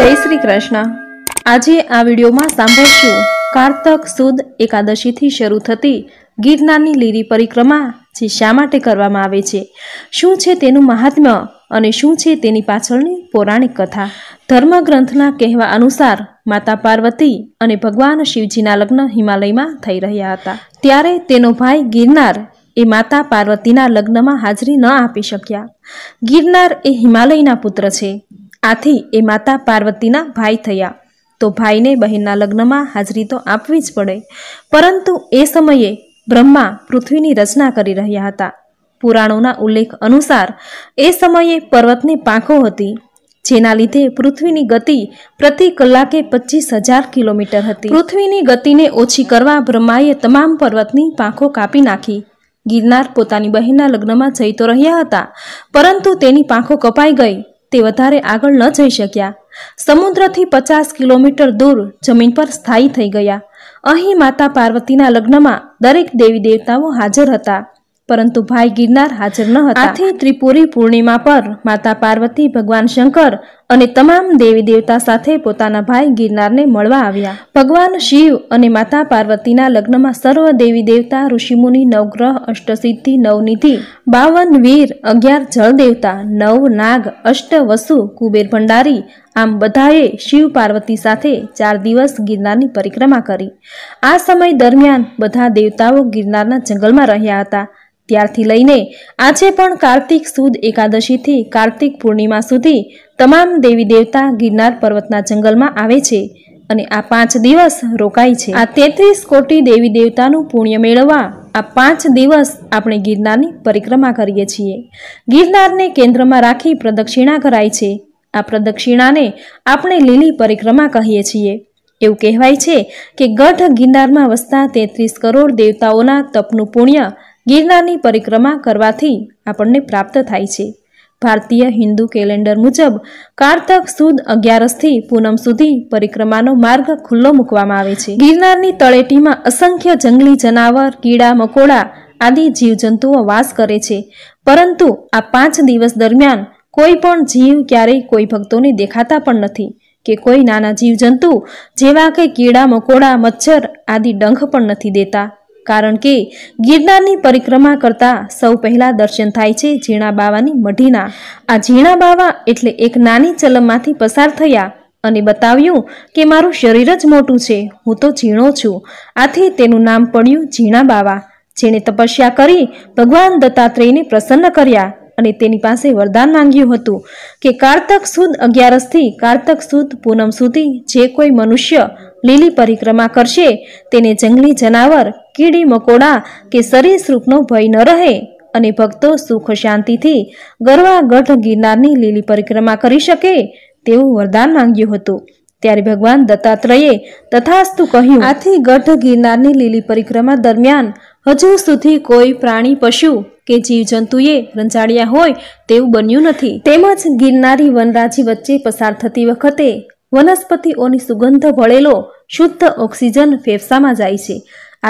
જય શ્રી કૃષ્ણ આજે આ વિડીયોમાં સાંભળશું કારતક સુદ એકાદશીથી શરૂ થતી ગિરનારની લીરી પરિક્રમા જે શા માટે કરવામાં આવે છે શું છે તેનું મહાત્મ્ય અને શું છે તેની પાછળની પૌરાણિક કથા ધર્મગ્રંથના કહેવા અનુસાર માતા પાર્વતી અને ભગવાન શિવજીના લગ્ન હિમાલયમાં થઈ રહ્યા હતા ત્યારે તેનો ભાઈ ગિરનાર એ માતા પાર્વતીના લગ્નમાં હાજરી ન આપી શક્યા ગિરનાર એ હિમાલયના પુત્ર છે આથી એ માતા પાર્વતીના ભાઈ થયા તો ભાઈને બહેનના લગ્નમાં હાજરી તો આપવી જ પડે પરંતુ એ સમયે બ્રહ્મા પૃથ્વીની રચના કરી રહ્યા હતા પુરાણોના ઉલ્લેખ અનુસાર એ સમયે પર્વતની પાંખો હતી જેના લીધે પૃથ્વીની ગતિ પ્રતિ કલાકે પચીસ હજાર કિલોમીટર હતી પૃથ્વીની ગતિને ઓછી કરવા બ્રહ્માએ તમામ પર્વતની પાંખો કાપી નાખી ગિરનાર પોતાની બહેનના લગ્નમાં જઈ તો રહ્યા હતા પરંતુ તેની પાંખો કપાઈ ગઈ તે વધારે આગળ ન જઈ શક્યા સમુદ્રથી પચાસ કિલોમીટર દૂર જમીન પર સ્થાયી થઈ ગયા અહીં માતા પાર્વતીના લગ્નમાં દરેક દેવી દેવતાઓ હાજર હતા પરંતુ ભાઈ ગિરનાર હાજર ન હતા આથી ત્રિપુરી પૂર્ણિમા પર માતા પાર્વતી ભગવાન શંકર અને તમામ દેવી દેવતા સાથે પોતાના ભાઈ ગિરનારને મળવા આવ્યા ભગવાન શિવ અને માતા પાર્વતીના લગ્નમાં સર્વ દેવી દેવતા ઋષિમુનિ નવગ્રહ અષ્ટસિદ્ધિ નવનિધિ બાવન વીર અગિયાર જળદેવતા નવ નાગ અષ્ટ વસુ કુબેર ભંડારી આમ બધાએ શિવ પાર્વતી સાથે ચાર દિવસ ગિરનારની પરિક્રમા કરી આ સમય દરમિયાન બધા દેવતાઓ ગિરનારના જંગલમાં રહ્યા હતા ત્યારથી લઈને આજે પણ કાર્તિક સુદ એકાદશીથી કાર્તિક પૂર્ણિમા સુધી તમામ દેવી દેવતા ગિરનાર પર્વતના જંગલમાં આવે છે અને આ પાંચ દિવસ રોકાય છે આ તેત્રીસ કોટી દેવી દેવતાનું પુણ્ય મેળવવા આ પાંચ દિવસ આપણે ગિરનારની પરિક્રમા કરીએ છીએ ગિરનારને કેન્દ્રમાં રાખી પ્રદક્ષિણા કરાય છે આ પ્રદક્ષિણાને આપણે લીલી પરિક્રમા કહીએ છીએ એવું કહેવાય છે કે ગઢ ગિરનારમાં વસતા તેત્રીસ કરોડ દેવતાઓના તપનું પુણ્ય ગિરનારની પરિક્રમા કરવાથી આપણને પ્રાપ્ત થાય છે ભારતીય હિન્દુ કેલેન્ડર મુજબ કારતક સુદ અગિયારસથી પૂનમ સુધી પરિક્રમાનો માર્ગ ખુલ્લો મૂકવામાં આવે છે ગિરનારની તળેટીમાં અસંખ્ય જંગલી જનાવર કીડા મકોડા આદિ જીવજંતુઓ વાસ કરે છે પરંતુ આ પાંચ દિવસ દરમિયાન કોઈ પણ જીવ ક્યારેય કોઈ ભક્તોને દેખાતા પણ નથી કે કોઈ નાના જીવજંતુ જેવા કે કીડા મકોડા મચ્છર આદિ ડંખ પણ નથી દેતા કારણ કે ગિરનારની પરિક્રમા કરતા સૌ પહેલાં દર્શન થાય છે ઝીણા બાવાની મઢીના આ ઝીણા બાવા એટલે એક નાની ચલમમાંથી પસાર થયા અને બતાવ્યું કે મારું શરીર જ મોટું છે હું તો ઝીણો છું આથી તેનું નામ પડ્યું ઝીણા બાવા જેણે તપસ્યા કરી ભગવાન દત્તાત્રેયને પ્રસન્ન કર્યા અને તેની પાસે વરદાન માંગ્યું હતું કે કારતક સુદ અગિયારસથી કારતક સુદ પૂનમ સુધી જે કોઈ મનુષ્ય લીલી પરિક્રમા કરશે તેને જંગલી જનાવર કીડી મકોડા કે સરીસૃપનો ભય ન રહે અને ભક્તો સુખ શાંતિથી ગરવાગઢ ગિરનારની લીલી પરિક્રમા કરી શકે તેવું વરદાન માંગ્યું હતું ત્યારે ભગવાન દત્તાત્રયે તથાસ્તુ કહ્યું આથી ગઢ ગિરનારની લીલી પરિક્રમા દરમિયાન હજુ સુધી કોઈ પ્રાણી પશુ કે જીવજંતુએ રંજાડ્યા હોય તેવું બન્યું નથી તેમજ ગિરનારી વનરાજી વચ્ચે પસાર થતી વખતે વનસ્પતિઓની સુગંધ વળેલો શુદ્ધ ઓક્સિજન ફેફસામાં જાય છે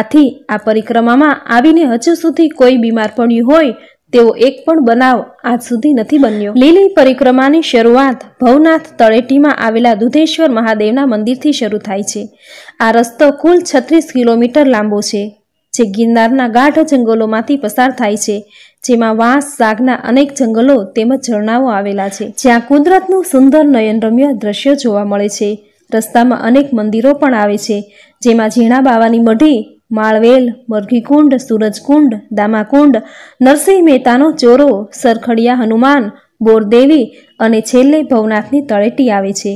આથી આ પરિક્રમામાં આવીને હજુ સુધી કોઈ બીમાર પડ્યું હોય તેવો એક પણ બનાવ આજ સુધી નથી બન્યો લીલી પરિક્રમાની શરૂઆત ભવનાથ તળેટીમાં આવેલા દુધેશ્વર મહાદેવના મંદિરથી શરૂ થાય છે આ રસ્તો કુલ છત્રીસ કિલોમીટર લાંબો છે જે ગિરનારના ગાઢ જંગલોમાંથી પસાર થાય છે જેમાં વાંસ સાગના અનેક જંગલો તેમજ ઝરણાઓ આવેલા છે જ્યાં કુદરતનું સુંદર નયનરમ્ય દ્રશ્ય જોવા મળે છે રસ્તામાં અનેક મંદિરો પણ આવે છે જેમાં ઝીણા બાવાની મઢી માળવેલ મરઘીકુંડ સૂરજકુંડ દામાકુંડ નરસિંહ મહેતાનો ચોરો સરખડિયા હનુમાન બોરદેવી અને છેલ્લે ભવનાથની તળેટી આવે છે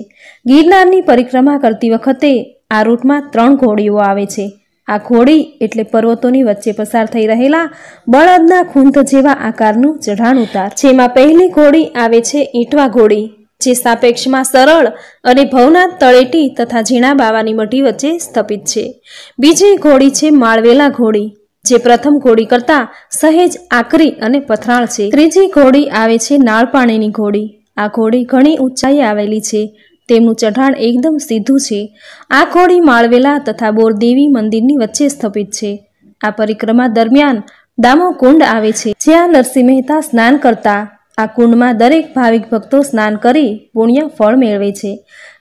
ગિરનારની પરિક્રમા કરતી વખતે આ રૂટમાં ત્રણ ઘોડીઓ આવે છે આ ઘોડી એટલે પર્વતોની વચ્ચે પસાર થઈ રહેલા બળદના ખૂંધ જેવા આકારનું ચઢાણ ઉતાર જેમાં પહેલી ઘોડી આવે છે ઈંટવા ઘોડી જે સાપેક્ષમાં સરળ અને ભવનાથ તળેટી તથા ઝીણા બાવાની મઢી વચ્ચે સ્થપિત છે બીજી ઘોડી છે માળવેલા ઘોડી જે પ્રથમ ઘોડી કરતાં સહેજ આકરી અને પથરાળ છે ત્રીજી ઘોડી આવે છે નાળપાણીની ઘોડી આ ઘોડી ઘણી ઊંચાઈ આવેલી છે તેમનું ચઢાણ એકદમ સીધું છે આ ખોડી માળવેલા તથા બોરદેવી મંદિરની વચ્ચે સ્થપિત છે આ પરિક્રમા દરમિયાન દામો કુંડ આવે છે જ્યાં નરસિંહ મહેતા સ્નાન કરતા આ કુંડમાં દરેક ભાવિક ભક્તો સ્નાન કરી પુણ્ય ફળ મેળવે છે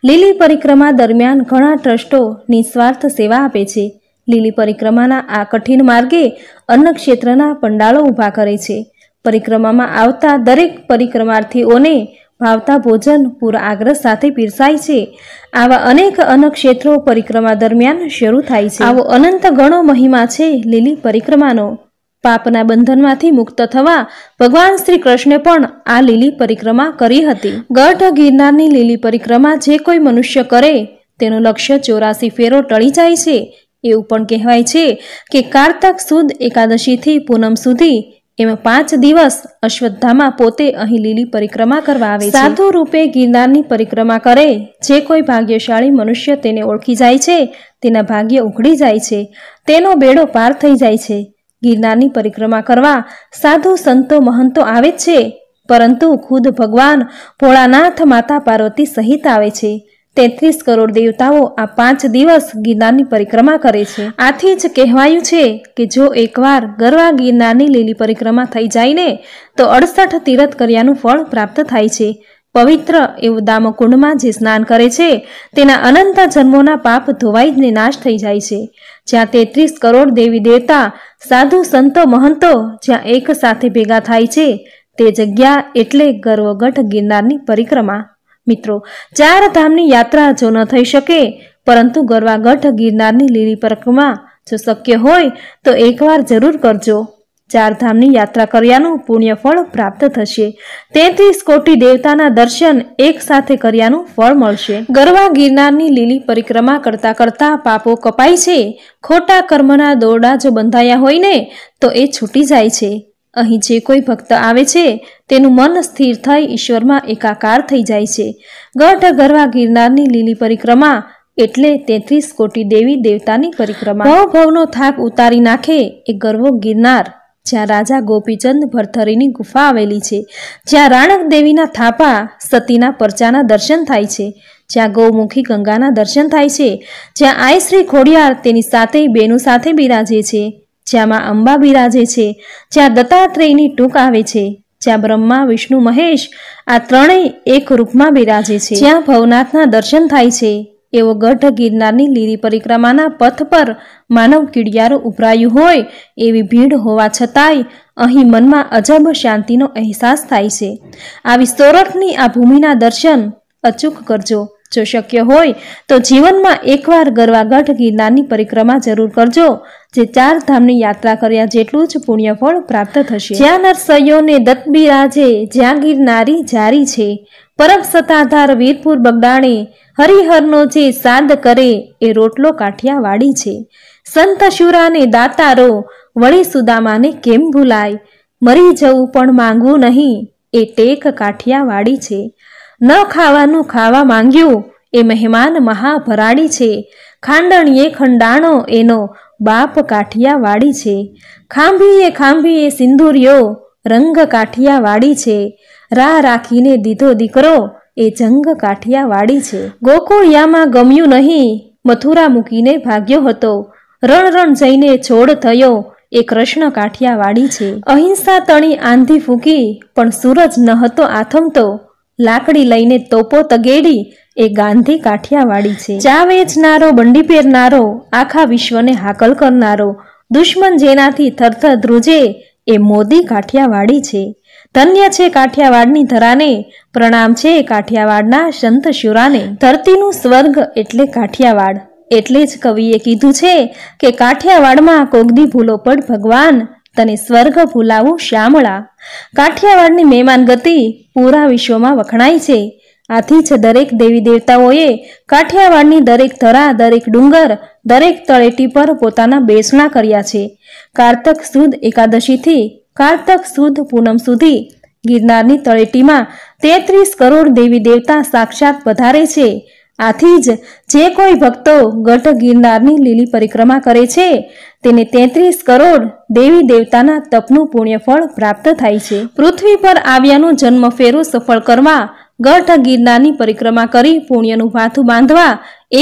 લીલી પરિક્રમા દરમિયાન ઘણા ટ્રસ્ટો નિસ્વાર્થ સેવા આપે છે લીલી પરિક્રમાના આ કઠિન માર્ગે અન્ન ક્ષેત્રના પંડાળો ઊભા કરે છે પરિક્રમામાં આવતા દરેક પરિક્રમાર્થીઓને ભાવતા ભોજન પૂર આગ્રહ સાથે પીરસાય છે આવા અનેક અન્નક્ષેત્રો પરિક્રમા દરમિયાન શરૂ થાય છે આવો અનંત ગણો મહિમા છે લીલી પરિક્રમાનો પાપના બંધનમાંથી મુક્ત થવા ભગવાન શ્રી કૃષ્ણે પણ આ લીલી પરિક્રમા કરી હતી ગઢ ગિરનારની લીલી પરિક્રમા જે કોઈ મનુષ્ય કરે તેનું લક્ષ્ય ચોરાસી ફેરો ટળી જાય છે એવું પણ કહેવાય છે કે કારતક સુદ એકાદશીથી પૂનમ સુધી એમાં પાંચ દિવસ અશ્વદ્ધામાં પોતે અહીં લીલી પરિક્રમા કરવા આવે સાધુ રૂપે ગિરનારની પરિક્રમા કરે જે કોઈ ભાગ્યશાળી મનુષ્ય તેને ઓળખી જાય છે તેના ભાગ્ય ઉઘડી જાય છે તેનો બેડો પાર થઈ જાય છે ગિરનારની પરિક્રમા કરવા સાધુ સંતો મહંતો આવે જ છે પરંતુ ખુદ ભગવાન ભોળાનાથ માતા પાર્વતી સહિત આવે છે તેત્રીસ કરોડ દેવતાઓ આ પાંચ દિવસ ગિરનારની પરિક્રમા કરે છે આથી જ કહેવાયું છે કે જો એકવાર ગરવા ગિરનારની લીલી પરિક્રમા થઈ જાય ને તો અડસઠ તીરથ કર્યાનું ફળ પ્રાપ્ત થાય છે પવિત્ર એવું દામકુંડમાં જે સ્નાન કરે છે તેના અનંત જન્મોના પાપ ધોવાઈને નાશ થઈ જાય છે જ્યાં તેત્રીસ કરોડ દેવી દેવતા સાધુ સંતો મહંતો જ્યાં એક સાથે ભેગા થાય છે તે જગ્યા એટલે ગર્વગઢ ગિરનારની પરિક્રમા મિત્રો ચાર ધામની યાત્રા જો ન થઈ શકે પરંતુ ગરવાગઢ ગિરનારની લીલી પરિક્રમા જો શક્ય હોય તો એકવાર જરૂર કરજો ચાર ધામની યાત્રા કર્યાનું પુણ્ય ફળ પ્રાપ્ત થશે તેત્રીસ કોટી દેવતાના દર્શન એક સાથે કર્યાનું ફળ મળશે ગરવા ગિરનારની લીલી પરિક્રમા કરતા કરતા પાપો કપાય છે ખોટા કર્મના દોરડા જો બંધાયા હોય ને તો એ છૂટી જાય છે અહીં જે કોઈ ભક્ત આવે છે તેનું મન સ્થિર થઈ ઈશ્વરમાં એકાકાર થઈ જાય છે ગઢ ગરવા ગિરનારની લીલી પરિક્રમા એટલે તેત્રીસ કોટી દેવી દેવતાની પરિક્રમા ભવ ભવનો થાક ઉતારી નાખે એ ગર્વો ગિરનાર જ્યાં રાજા ગોપીચંદ ભરથરીની ગુફા આવેલી છે જ્યાં રાણક દેવીના થાપા સતીના પરચાના દર્શન થાય છે જ્યાં ગૌમુખી ગંગાના દર્શન થાય છે જ્યાં આયશ્રી ખોડિયાર તેની સાથે બેનું સાથે બિરાજે છે જ્યાંમાં અંબા બિરાજે છે જ્યાં દત્તાત્રેયની ટૂંક આવે છે જ્યાં બ્રહ્મા વિષ્ણુ મહેશ આ ત્રણેય એક રૂપમાં બિરાજે છે જ્યાં ભવનાથના દર્શન થાય છે એવો ગઢ ગિરનારની લીરી પરિક્રમાના પથ પર માનવ કીડિયારો ઉભરાયું હોય એવી ભીડ હોવા છતાંય અહીં મનમાં અજબ શાંતિનો અહેસાસ થાય છે આવી સોરઠની આ ભૂમિના દર્શન અચૂક કરજો જો શક્ય હોય તો જીવનમાં એકવાર ગઢ ગિરનારની પરિક્રમા જરૂર કરજો જે ચાર ધામની યાત્રા કર્યા જેટલું જ પુણ્યફળ પ્રાપ્ત થશે જ્યાં નરસૈયોને દત્તબિરાજે જ્યાં ગિરનારી જારી છે પરમ સત્તાધાર વીરપુર બગડાણે હરિહરનો જે સાદ કરે એ રોટલો કાઠિયાવાડી છે સંત શુરાને દાતારો વળી સુદામાને કેમ ભૂલાય મરી જવું પણ માંગવું નહીં એ ટેક કાઠિયાવાડી છે ન ખાવાનું ખાવા માંગ્યું એ મહેમાન મહાભરાડી છે ખાંડણીએ ખંડાણો એનો બાપ કાઠિયાવાડી છે ખાંભીએ ખાંભીએ સિંદુરિયો રંગ કાઠિયાવાડી છે રાહ રાખીને દીધો દીકરો એ જંગ કાઠિયાવાડી છે ગોકુળિયામાં ગમ્યું નહીં મથુરા મૂકીને ભાગ્યો હતો રણ રણ જઈને છોડ થયો એ કૃષ્ણ કાઠિયાવાડી છે અહિંસા તણી આંધી ફૂંકી પણ સૂરજ ન હતો આથમતો લાકડી લઈને તોપો તગેડી એ ગાંધી કાઠિયાવાડી છે ચા વેચનારો બંડી પહેરનારો આખા વિશ્વને હાકલ કરનારો દુશ્મન જેનાથી થરથર ધ્રુજે એ મોદી કાઠિયાવાડી છે ધન્ય છે કાઠિયાવાડની ધરાને પ્રણામ છે કાઠિયાવાડના સંત શુરાને ધરતીનું સ્વર્ગ એટલે કાઠિયાવાડ એટલે જ કવિએ કીધું છે કે કાઠિયાવાડમાં કોગદી ભૂલો પડ ભગવાન તને સ્વર્ગ ભૂલાવું શ્યામળા કાઠિયાવાડની મહેમાન ગતિ પૂરા વિશ્વમાં વખણાય છે આથી જ દરેક દેવી દેવતાઓએ કાઠિયાવાડની દરેક ધરા દરેક ડુંગર દરેક તળેટી પર પોતાના બેસણા કર્યા છે કારતક સુદ એકાદશીથી કારતક સુદ પૂનમ સુધી ગિરનારની તળેટીમાં તેત્રીસ કરોડ દેવી દેવતા સાક્ષાત પધારે છે આથી જ જે કોઈ ભક્તો ગઢ ગિરનારની લીલી પરિક્રમા કરે છે તેને તેત્રીસ કરોડ દેવી દેવતાના તપનું પુણ્યફળ પ્રાપ્ત થાય છે પૃથ્વી પર આવ્યાનું જન્મ ફેરું સફળ કરવા ગઢ ગિરનારની પરિક્રમા કરી પુણ્યનું માથું બાંધવા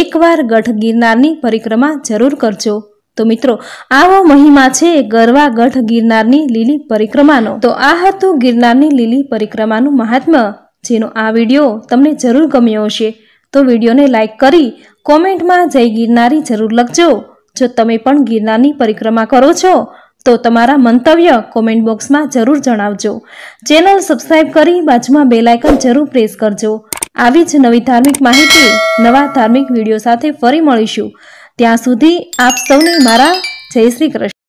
એકવાર ગઢ ગિરનારની પરિક્રમા જરૂર કરજો તો મિત્રો આવો મહિમા છે ગરવા ગઢ ગિરનારની લીલી પરિક્રમાનો તો આ હતું ગિરનારની લીલી પરિક્રમાનું મહાત્મ્ય જેનો આ વિડીયો તમને જરૂર ગમ્યો હશે તો વિડીયોને લાઇક કરી કોમેન્ટમાં જય ગિરનારી જરૂર લખજો જો તમે પણ ગિરનારની પરિક્રમા કરો છો તો તમારા મંતવ્ય કોમેન્ટ બોક્સમાં જરૂર જણાવજો ચેનલ સબસ્ક્રાઈબ કરી બાજુમાં બેલાયકન જરૂર પ્રેસ કરજો આવી જ નવી ધાર્મિક માહિતી નવા ધાર્મિક વિડીયો સાથે ફરી મળીશું ત્યાં સુધી આપ સૌને મારા જય શ્રી કૃષ્ણ